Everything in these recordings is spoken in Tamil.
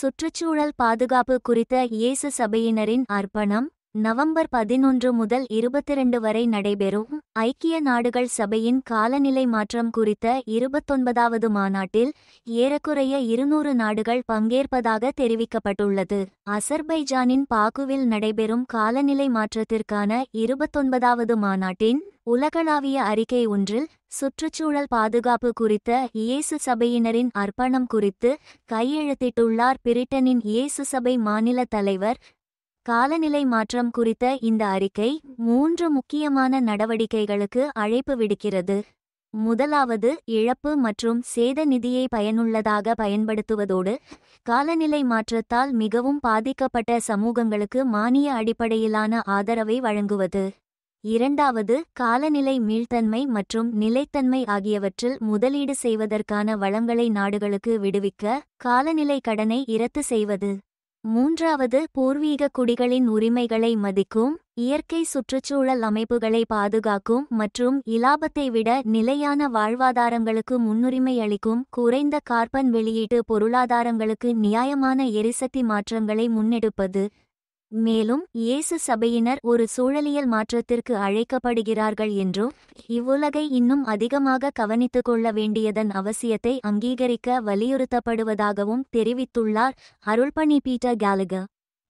சுற்றுச்சூழல் பாதுகாப்பு குறித்த இயேசு சபையினரின் அர்ப்பணம் நவம்பர் பதினொன்று முதல் இருபத்திரண்டு வரை நடைபெறும் ஐக்கிய நாடுகள் சபையின் காலநிலை மாற்றம் குறித்த இருபத்தொன்பதாவது மாநாட்டில் ஏறக்குறைய இருநூறு நாடுகள் பங்கேற்பதாக தெரிவிக்கப்பட்டுள்ளது அசர்பைஜானின் பாக்குவில் நடைபெறும் காலநிலை மாற்றத்திற்கான இருபத்தொன்பதாவது மாநாட்டின் உலகளாவிய அறிக்கை ஒன்றில் சுற்றுச்சூழல் பாதுகாப்பு குறித்த இயேசு சபையினரின் அர்ப்பணம் குறித்து கையெழுத்திட்டுள்ளார் பிரிட்டனின் இயேசு சபை மாநில தலைவர் காலநிலை மாற்றம் குறித்த இந்த அறிக்கை மூன்று முக்கியமான நடவடிக்கைகளுக்கு அழைப்பு விடுக்கிறது முதலாவது இழப்பு மற்றும் சேத நிதியை பயனுள்ளதாக பயன்படுத்துவதோடு காலநிலை மாற்றத்தால் மிகவும் பாதிக்கப்பட்ட சமூகங்களுக்கு மானிய அடிப்படையிலான ஆதரவை வழங்குவது இரண்டாவது காலநிலை மீள்தன்மை மற்றும் நிலைத்தன்மை ஆகியவற்றில் முதலீடு செய்வதற்கான வளங்களை நாடுகளுக்கு விடுவிக்க காலநிலை கடனை இரத்து செய்வது மூன்றாவது பூர்வீக குடிகளின் உரிமைகளை மதிக்கும் இயற்கை சுற்றுச்சூழல் அமைப்புகளை பாதுகாக்கும் மற்றும் இலாபத்தை விட நிலையான வாழ்வாதாரங்களுக்கு முன்னுரிமை அளிக்கும் குறைந்த கார்பன் வெளியீட்டு பொருளாதாரங்களுக்கு நியாயமான எரிசக்தி மாற்றங்களை முன்னெடுப்பது மேலும் இயேசு சபையினர் ஒரு சூழலியல் மாற்றத்திற்கு அழைக்கப்படுகிறார்கள் என்றும் இவ்வுலகை இன்னும் அதிகமாக கவனித்துக் கொள்ள வேண்டியதன் அவசியத்தை அங்கீகரிக்க வலியுறுத்தப்படுவதாகவும் தெரிவித்துள்ளார் அருள்பணி பீட்டர் கேலக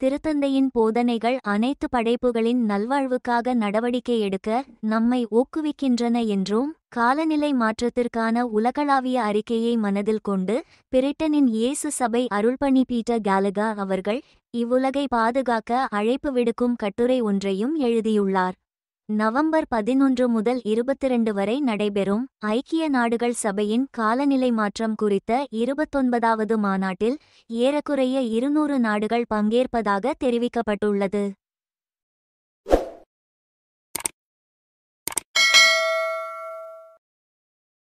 திருத்தந்தையின் போதனைகள் அனைத்து படைப்புகளின் நல்வாழ்வுக்காக நடவடிக்கை எடுக்க நம்மை ஊக்குவிக்கின்றன என்றும் காலநிலை மாற்றத்திற்கான உலகளாவிய அறிக்கையை மனதில் கொண்டு பிரிட்டனின் இயேசு சபை அருள்பணி பீட்டர் கேலகா அவர்கள் இவ்வுலகை பாதுகாக்க அழைப்பு விடுக்கும் கட்டுரை ஒன்றையும் எழுதியுள்ளார் நவம்பர் பதினொன்று முதல் இருபத்திரண்டு வரை நடைபெறும் ஐக்கிய நாடுகள் சபையின் காலநிலை மாற்றம் குறித்த இருபத்தொன்பதாவது மாநாட்டில் ஏறக்குறைய இருநூறு நாடுகள் பங்கேற்பதாக தெரிவிக்கப்பட்டுள்ளது